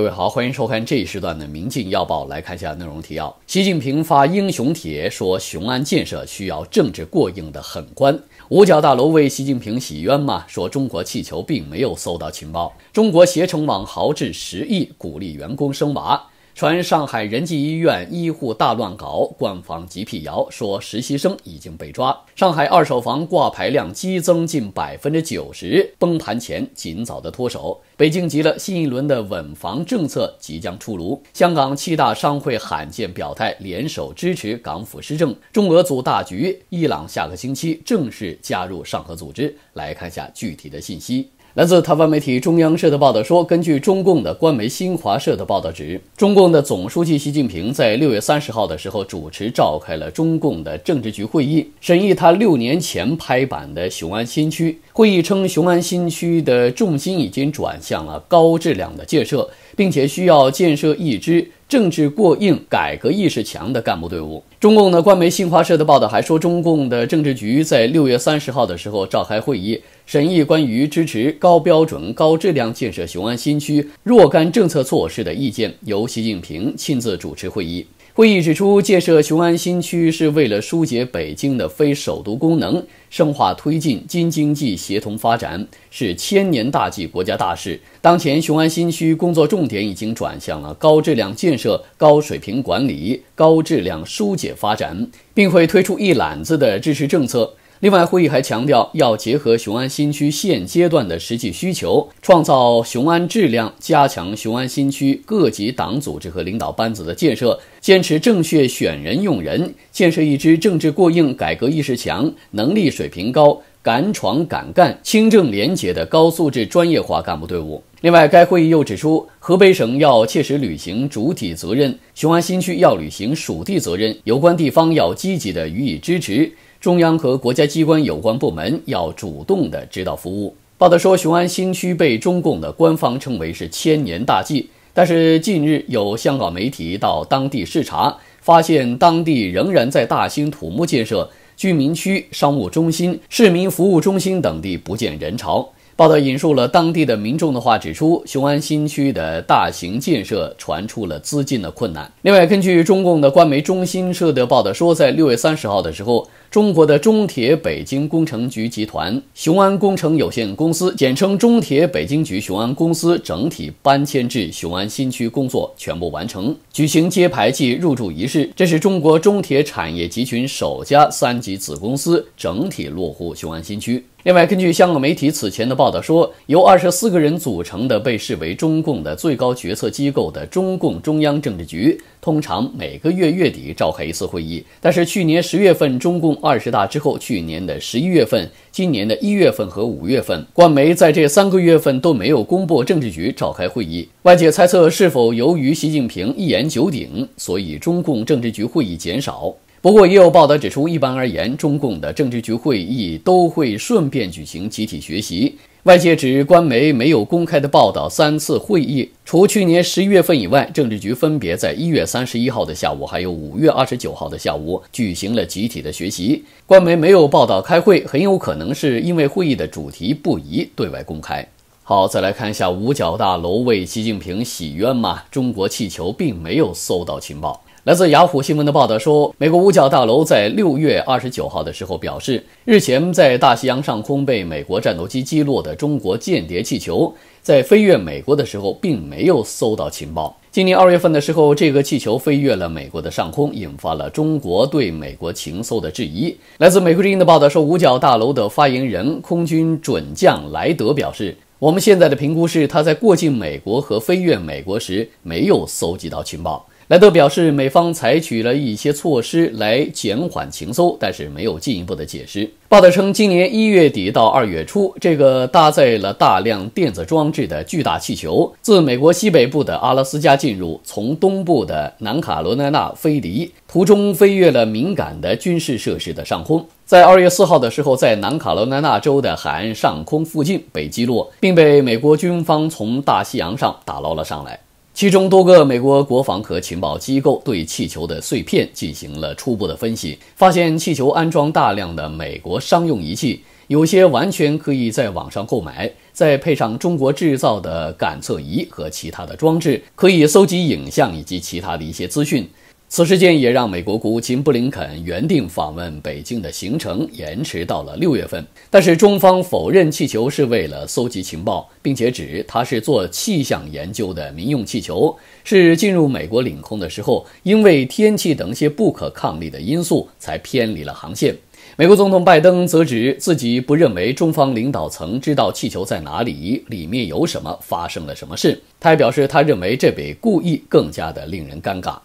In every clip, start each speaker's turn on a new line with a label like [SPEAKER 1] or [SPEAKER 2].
[SPEAKER 1] 各位好，欢迎收看这一时段的《民进要报》，来看一下内容提要。习近平发英雄帖，说雄安建设需要政治过硬的狠官。五角大楼为习近平洗冤吗？说中国气球并没有搜到情报。中国携程网豪掷十亿鼓励员工生娃。传上海仁济医院医护大乱搞，官方急辟谣说实习生已经被抓。上海二手房挂牌量激增近百分之九十，崩盘前尽早的脱手。北京急了，新一轮的稳房政策即将出炉。香港七大商会罕见表态，联手支持港府施政。中俄组大局，伊朗下个星期正式加入上合组织。来看下具体的信息。来自台湾媒体中央社的报道说，根据中共的官媒新华社的报道，指中共的总书记习近平在六月三十号的时候主持召开了中共的政治局会议，审议他六年前拍板的雄安新区。会议称，雄安新区的重心已经转向了高质量的建设，并且需要建设一支政治过硬、改革意识强的干部队伍。中共的官媒新华社的报道还说，中共的政治局在六月三十号的时候召开会议。审议关于支持高标准、高质量建设雄安新区若干政策措施的意见，由习近平亲自主持会议。会议指出，建设雄安新区是为了疏解北京的非首都功能，深化推进京津冀协同发展，是千年大计、国家大事。当前，雄安新区工作重点已经转向了高质量建设、高水平管理、高质量疏解发展，并会推出一揽子的支持政策。另外，会议还强调，要结合雄安新区现阶段的实际需求，创造雄安质量，加强雄安新区各级党组织和领导班子的建设，坚持正确选人用人，建设一支政治过硬、改革意识强、能力水平高、敢闯敢干、清正廉洁的高素质专业化干部队伍。另外，该会议又指出，河北省要切实履行主体责任，雄安新区要履行属地责任，有关地方要积极的予以支持。中央和国家机关有关部门要主动的指导服务。报道说，雄安新区被中共的官方称为是千年大计，但是近日有香港媒体到当地视察，发现当地仍然在大兴土木建设居民区、商务中心、市民服务中心等地不见人潮。报道引述了当地的民众的话，指出雄安新区的大型建设传出了资金的困难。另外，根据中共的官媒《中心社》的报道说，在六月三十号的时候。中国的中铁北京工程局集团雄安工程有限公司（简称中铁北京局雄安公司）整体搬迁至雄安新区工作全部完成，举行揭牌暨入驻仪式。这是中国中铁产业集群首家三级子公司整体落户雄安新区。另外，根据香港媒体此前的报道说，由二十四个人组成的被视为中共的最高决策机构的中共中央政治局，通常每个月月底召开一次会议。但是去年十月份中共二十大之后，去年的十一月份、今年的一月份和五月份，官媒在这三个月份都没有公布政治局召开会议。外界猜测，是否由于习近平一言九鼎，所以中共政治局会议减少？不过，也有报道指出，一般而言，中共的政治局会议都会顺便举行集体学习。外界指，官媒没有公开的报道，三次会议除去年十一月份以外，政治局分别在一月三十一号的下午，还有五月二十九号的下午举行了集体的学习。官媒没有报道开会，很有可能是因为会议的主题不宜对外公开。好，再来看一下五角大楼为习近平洗冤吗？中国气球并没有搜到情报。来自雅虎新闻的报道说，美国五角大楼在六月二十九号的时候表示，日前在大西洋上空被美国战斗机击落的中国间谍气球，在飞越美国的时候，并没有搜到情报。今年二月份的时候，这个气球飞越了美国的上空，引发了中国对美国情搜的质疑。来自美国之音的报道说，五角大楼的发言人空军准将莱德表示，我们现在的评估是，他在过境美国和飞越美国时没有搜集到情报。莱德表示，美方采取了一些措施来减缓情搜，但是没有进一步的解释。报道称，今年一月底到二月初，这个搭载了大量电子装置的巨大气球自美国西北部的阿拉斯加进入，从东部的南卡罗来纳飞离，途中飞越了敏感的军事设施的上空。在二月四号的时候，在南卡罗来纳州的海岸上空附近被击落，并被美国军方从大西洋上打捞了上来。其中多个美国国防和情报机构对气球的碎片进行了初步的分析，发现气球安装大量的美国商用仪器，有些完全可以在网上购买，再配上中国制造的感测仪和其他的装置，可以搜集影像以及其他的一些资讯。此事件也让美国国务卿布林肯原定访问北京的行程延迟到了六月份。但是中方否认气球是为了搜集情报，并且指它是做气象研究的民用气球，是进入美国领空的时候，因为天气等一些不可抗力的因素才偏离了航线。美国总统拜登则指自己不认为中方领导层知道气球在哪里，里面有什么，发生了什么事。他还表示，他认为这比故意更加的令人尴尬。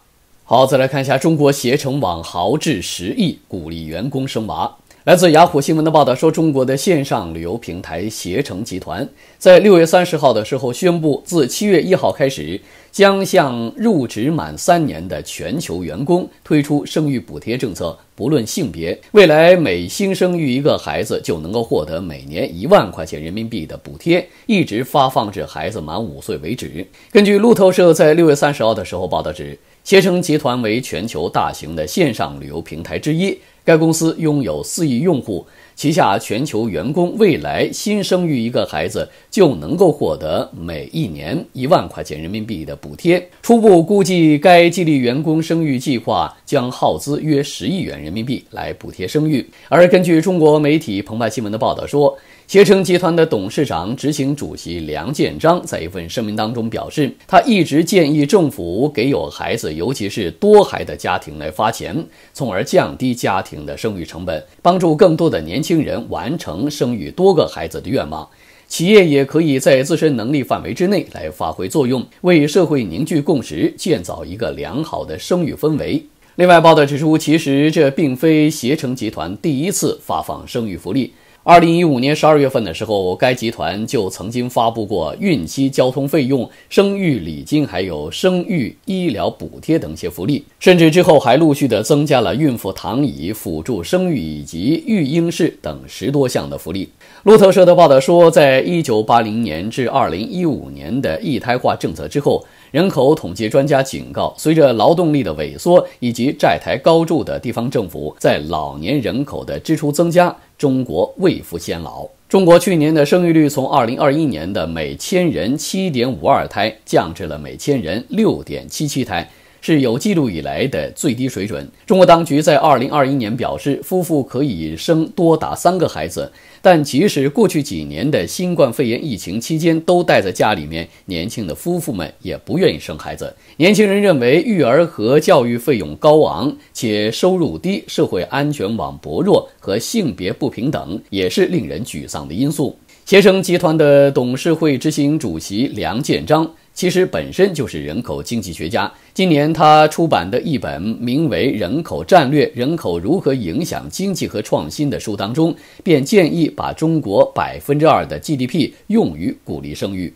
[SPEAKER 1] 好，再来看一下中国携程网豪掷十亿鼓励员工生娃。来自雅虎新闻的报道说，中国的线上旅游平台携程集团在六月三十号的时候宣布，自七月一号开始，将向入职满三年的全球员工推出生育补贴政策，不论性别。未来每新生育一个孩子，就能够获得每年一万块钱人民币的补贴，一直发放至孩子满五岁为止。根据路透社在六月三十号的时候报道，指携程集团为全球大型的线上旅游平台之一。该公司拥有四亿用户，旗下全球员工未来新生育一个孩子就能够获得每一年一万块钱人民币的补贴。初步估计，该激励员工生育计划将耗资约十亿元人民币来补贴生育。而根据中国媒体澎湃新闻的报道说。携程集团的董事长、执行主席梁建章在一份声明当中表示，他一直建议政府给有孩子，尤其是多孩的家庭来发钱，从而降低家庭的生育成本，帮助更多的年轻人完成生育多个孩子的愿望。企业也可以在自身能力范围之内来发挥作用，为社会凝聚共识，建造一个良好的生育氛围。另外，报道指出，其实这并非携程集团第一次发放生育福利。二零一五年十二月份的时候，该集团就曾经发布过孕期交通费用、生育礼金、还有生育医疗补贴等一些福利，甚至之后还陆续的增加了孕妇躺椅、辅助生育以及育婴室等十多项的福利。路透社的报道说，在一九八零年至二零一五年的一胎化政策之后。人口统计专家警告，随着劳动力的萎缩以及债台高筑的地方政府，在老年人口的支出增加，中国未富先老。中国去年的生育率从2021年的每千人7.52胎降至了每千人6.77胎。是有记录以来的最低水准。中国当局在二零二一年表示，夫妇可以生多达三个孩子，但即使过去几年的新冠肺炎疫情期间都待在家里面，年轻的夫妇们也不愿意生孩子。年轻人认为，育儿和教育费用高昂，且收入低，社会安全网薄弱和性别不平等，也是令人沮丧的因素。携程集团的董事会执行主席梁建章。其实本身就是人口经济学家。今年他出版的一本名为《人口战略：人口如何影响经济和创新》的书当中，便建议把中国百分之二的 GDP 用于鼓励生育。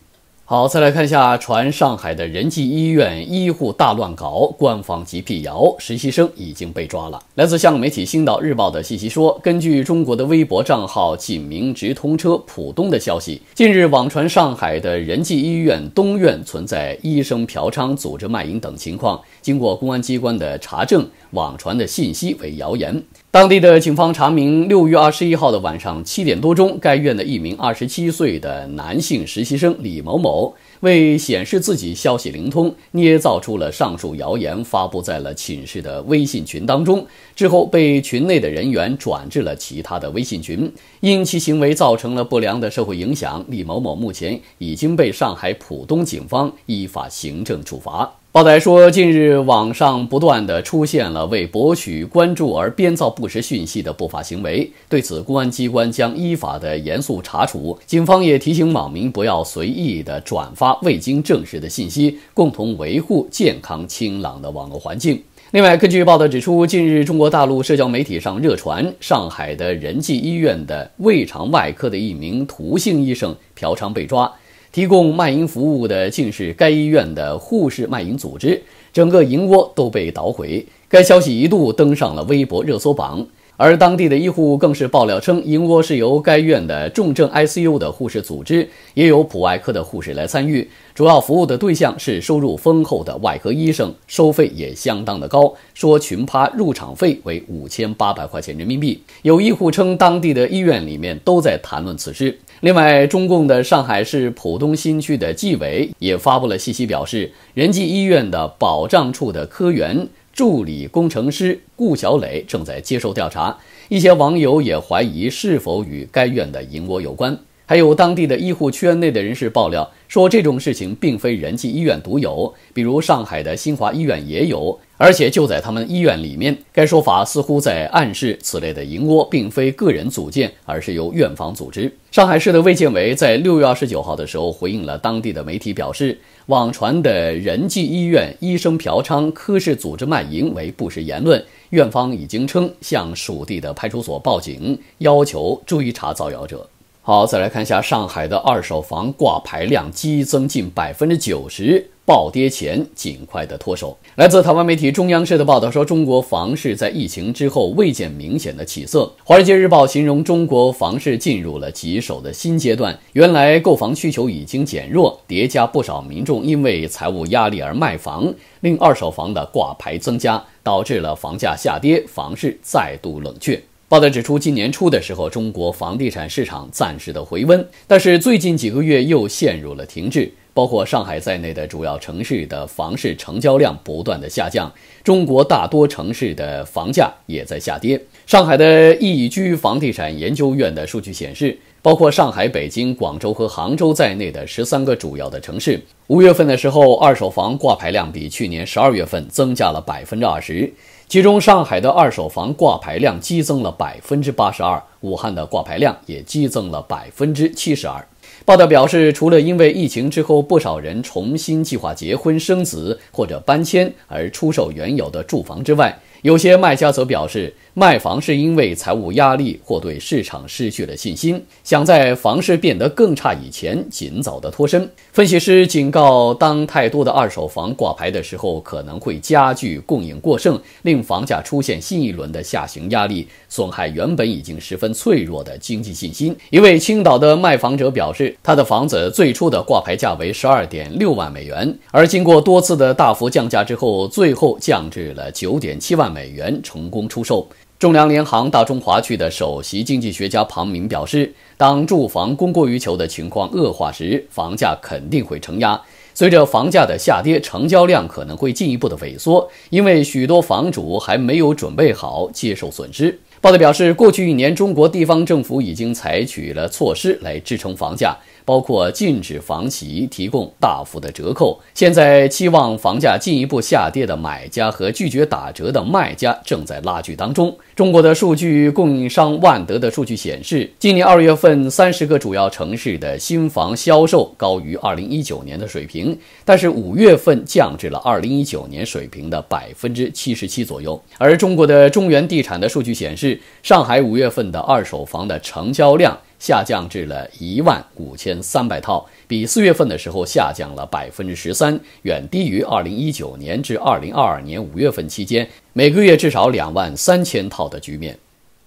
[SPEAKER 1] 好，再来看一下传上海的人济医院医护大乱搞，官方急辟谣，实习生已经被抓了。来自香港媒体《星岛日报》的信息说，根据中国的微博账号“锦明直通车浦东”的消息，近日网传上海的人济医院东院存在医生嫖娼、组织卖淫等情况，经过公安机关的查证，网传的信息为谣言。当地的警方查明，六月二十一号的晚上七点多钟，该院的一名二十七岁的男性实习生李某某，为显示自己消息灵通，捏造出了上述谣言，发布在了寝室的微信群当中。之后，被群内的人员转至了其他的微信群。因其行为造成了不良的社会影响，李某某目前已经被上海浦东警方依法行政处罚。报道说，近日网上不断的出现了为博取关注而编造不实讯息的不法行为，对此，公安机关将依法的严肃查处。警方也提醒网民不要随意的转发未经证实的信息，共同维护健康清朗的网络环境。另外，根据报道指出，近日中国大陆社交媒体上热传上海的仁济医院的胃肠外科的一名涂姓医生嫖娼被抓。提供卖淫服务的竟是该医院的护士卖淫组织，整个淫窝都被捣毁。该消息一度登上了微博热搜榜。而当地的医护更是爆料称，英窝是由该院的重症 ICU 的护士组织，也有普外科的护士来参与，主要服务的对象是收入丰厚的外科医生，收费也相当的高。说群趴入场费为五千八百块钱人民币。有医护称，当地的医院里面都在谈论此事。另外，中共的上海市浦东新区的纪委也发布了信息，表示仁济医院的保障处的科员。助理工程师顾小磊正在接受调查，一些网友也怀疑是否与该院的银窝有关。还有当地的医护圈内的人士爆料说，这种事情并非仁济医院独有，比如上海的新华医院也有，而且就在他们医院里面。该说法似乎在暗示，此类的淫窝并非个人组建，而是由院方组织。上海市的卫健委在六月二十九号的时候回应了当地的媒体，表示网传的仁济医院医生嫖娼、科室组织卖淫为不实言论，院方已经称向属地的派出所报警，要求追查造谣者。好，再来看一下上海的二手房挂牌量激增近百分之九十，暴跌前尽快的脱手。来自台湾媒体中央社的报道说，中国房市在疫情之后未见明显的起色。《华尔街日报》形容中国房市进入了棘手的新阶段。原来购房需求已经减弱，叠加不少民众因为财务压力而卖房，令二手房的挂牌增加，导致了房价下跌，房市再度冷却。报道指出，今年初的时候，中国房地产市场暂时的回温，但是最近几个月又陷入了停滞。包括上海在内的主要城市的房市成交量不断的下降，中国大多城市的房价也在下跌。上海的易居房地产研究院的数据显示，包括上海、北京、广州和杭州在内的十三个主要的城市，五月份的时候，二手房挂牌量比去年十二月份增加了百分之二十。其中，上海的二手房挂牌量激增了百分之八十二，武汉的挂牌量也激增了百分之七十二。报道表示，除了因为疫情之后不少人重新计划结婚生子或者搬迁而出售原有的住房之外，有些卖家则表示。卖房是因为财务压力或对市场失去了信心，想在房市变得更差以前尽早的脱身。分析师警告，当太多的二手房挂牌的时候，可能会加剧供应过剩，令房价出现新一轮的下行压力，损害原本已经十分脆弱的经济信心。一位青岛的卖房者表示，他的房子最初的挂牌价为十二点六万美元，而经过多次的大幅降价之后，最后降至了九点七万美元，成功出售。中粮联行大中华区的首席经济学家庞明表示，当住房供过于求的情况恶化时，房价肯定会承压。随着房价的下跌，成交量可能会进一步的萎缩，因为许多房主还没有准备好接受损失。报道表示，过去一年，中国地方政府已经采取了措施来支撑房价。包括禁止房企提供大幅的折扣。现在期望房价进一步下跌的买家和拒绝打折的卖家正在拉锯当中。中国的数据供应商万德的数据显示，今年二月份三十个主要城市的新房销售高于二零一九年的水平，但是五月份降至了二零一九年水平的百分之七十七左右。而中国的中原地产的数据显示，上海五月份的二手房的成交量。下降至了一万五千三百套，比四月份的时候下降了百分之十三，远低于二零一九年至二零二二年五月份期间每个月至少两万三千套的局面。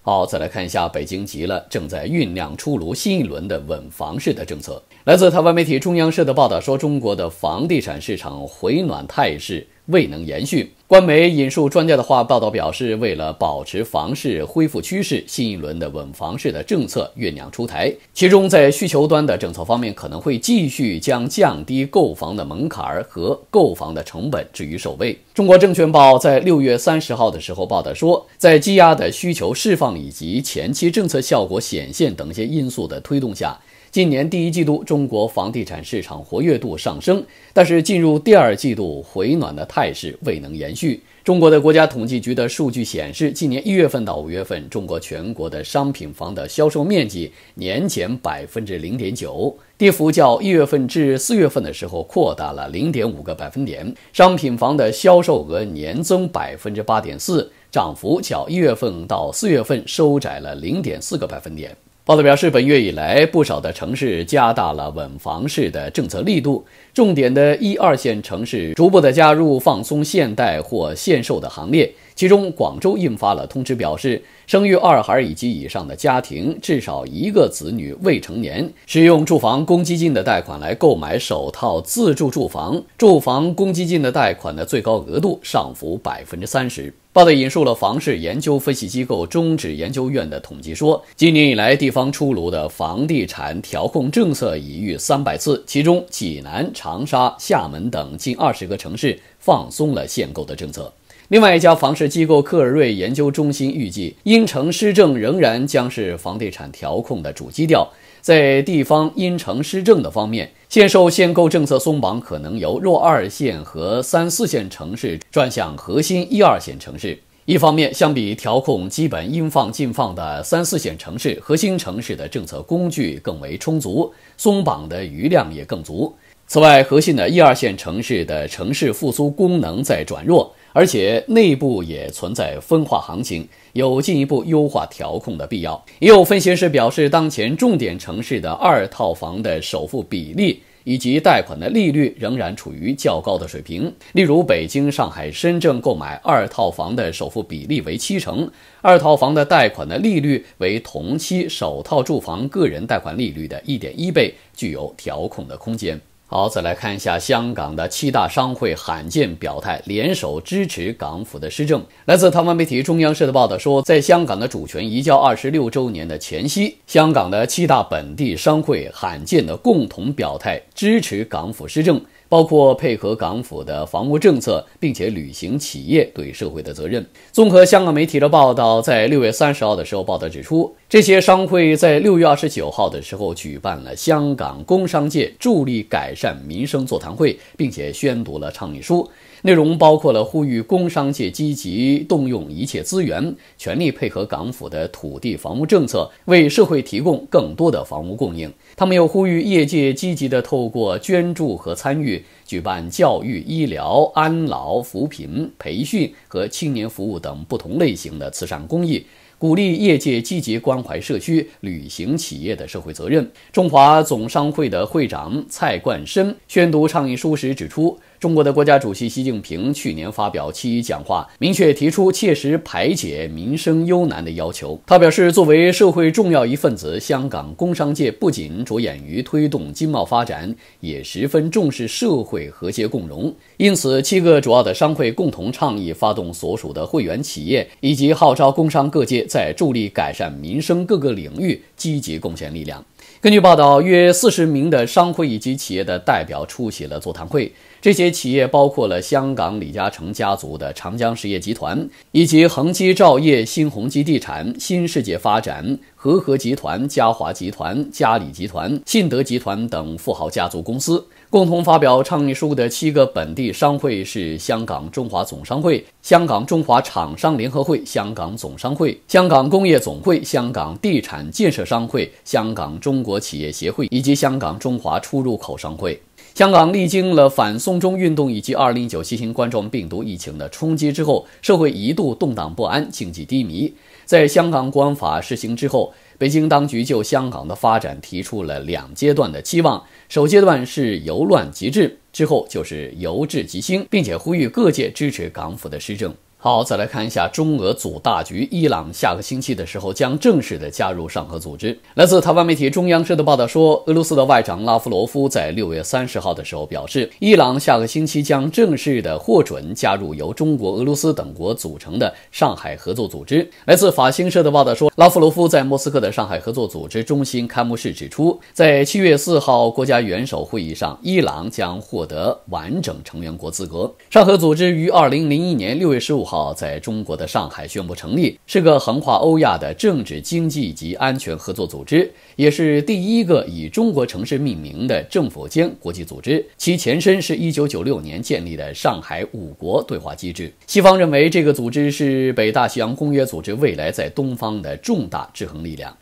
[SPEAKER 1] 好，再来看一下北京，急了，正在酝酿出炉新一轮的稳房市的政策。来自台湾媒体中央社的报道说，中国的房地产市场回暖态势未能延续。官媒引述专家的话，报道表示，为了保持房市恢复趋势，新一轮的稳房市的政策酝酿出台。其中，在需求端的政策方面，可能会继续将降低购房的门槛儿和购房的成本置于首位。中国证券报在六月三十号的时候报道说，在积压的需求释放以及前期政策效果显现等一些因素的推动下。今年第一季度，中国房地产市场活跃度上升，但是进入第二季度，回暖的态势未能延续。中国的国家统计局的数据显示，今年一月份到五月份，中国全国的商品房的销售面积年减百分之零点九，跌幅较一月份至四月份的时候扩大了零点五个百分点。商品房的销售额年增百分之八点四，涨幅较一月份到四月份收窄了零点四个百分点。报道表示，本月以来，不少的城市加大了稳房市的政策力度，重点的一二线城市逐步的加入放松限贷或限售的行列。其中，广州印发了通知，表示生育二孩以及以上的家庭，至少一个子女未成年，使用住房公积金的贷款来购买首套自住住房，住房公积金的贷款的最高额度上浮百分之三十。报道引述了房市研究分析机构中指研究院的统计说，今年以来地方出炉的房地产调控政策已逾三百次，其中济南、长沙、厦门等近二十个城市放松了限购的政策。另外一家房市机构克而瑞研究中心预计，因城施政仍然将是房地产调控的主基调。在地方因城施政的方面，限售、限购政策松绑可能由弱二线和三四线城市转向核心一二线城市。一方面，相比调控基本应放尽放的三四线城市，核心城市的政策工具更为充足，松绑的余量也更足。此外，核心的一二线城市的城市复苏功能在转弱。而且内部也存在分化行情，有进一步优化调控的必要。也有分析师表示，当前重点城市的二套房的首付比例以及贷款的利率仍然处于较高的水平。例如，北京、上海、深圳购买二套房的首付比例为七成，二套房的贷款的利率为同期首套住房个人贷款利率的一点一倍，具有调控的空间。好，再来看一下香港的七大商会罕见表态，联手支持港府的施政。来自台湾媒体中央社的报道说，在香港的主权移交二十六周年的前夕，香港的七大本地商会罕见的共同表态支持港府施政。包括配合港府的房屋政策，并且履行企业对社会的责任。综合香港媒体的报道，在六月三十号的时候，报道指出，这些商会在六月二十九号的时候举办了香港工商界助力改善民生座谈会，并且宣读了倡议书。内容包括了呼吁工商界积极动用一切资源，全力配合港府的土地房屋政策，为社会提供更多的房屋供应。他们又呼吁业界积极的透过捐助和参与举办教育、医疗、安老、扶贫、培训和青年服务等不同类型的慈善公益，鼓励业界积极关怀社区，履行企业的社会责任。中华总商会的会长蔡冠深宣读倡议书时指出。中国的国家主席习近平去年发表七一讲话，明确提出切实排解民生忧难的要求。他表示，作为社会重要一份子，香港工商界不仅着眼于推动经贸发展，也十分重视社会和谐共荣。因此，七个主要的商会共同倡议，发动所属的会员企业，以及号召工商各界在助力改善民生各个领域积极贡献力量。根据报道，约四十名的商会以及企业的代表出席了座谈会。这些企业包括了香港李嘉诚家族的长江实业集团，以及恒基兆业、新鸿基地产、新世界发展、和合集团、嘉华集团、嘉里集团、信德集团等富豪家族公司。共同发表倡议书的七个本地商会是香港中华总商会、香港中华厂商联合会、香港总商会、香港工业总会、香港地产建设商会、香港中国企业协会以及香港中华出入口商会。香港历经了反送中运动以及2019新型冠状病毒疫情的冲击之后，社会一度动荡不安，经济低迷。在香港国安法施行之后。北京当局就香港的发展提出了两阶段的期望：首阶段是由乱及治，之后就是由治及兴，并且呼吁各界支持港府的施政。好，再来看一下中俄组大局。伊朗下个星期的时候将正式的加入上合组织。来自台湾媒体中央社的报道说，俄罗斯的外长拉夫罗夫在六月三十号的时候表示，伊朗下个星期将正式的获准加入由中国、俄罗斯等国组成的上海合作组织。来自法新社的报道说，拉夫罗夫在莫斯科的上海合作组织中心开幕式指出，在七月四号国家元首会议上，伊朗将获得完整成员国资格。上合组织于二零零一年六月十五号。在中国的上海宣布成立，是个横跨欧亚的政治、经济及安全合作组织，也是第一个以中国城市命名的政府间国际组织。其前身是1996年建立的上海五国对话机制。西方认为，这个组织是北大西洋公约组织未来在东方的重大制衡力量。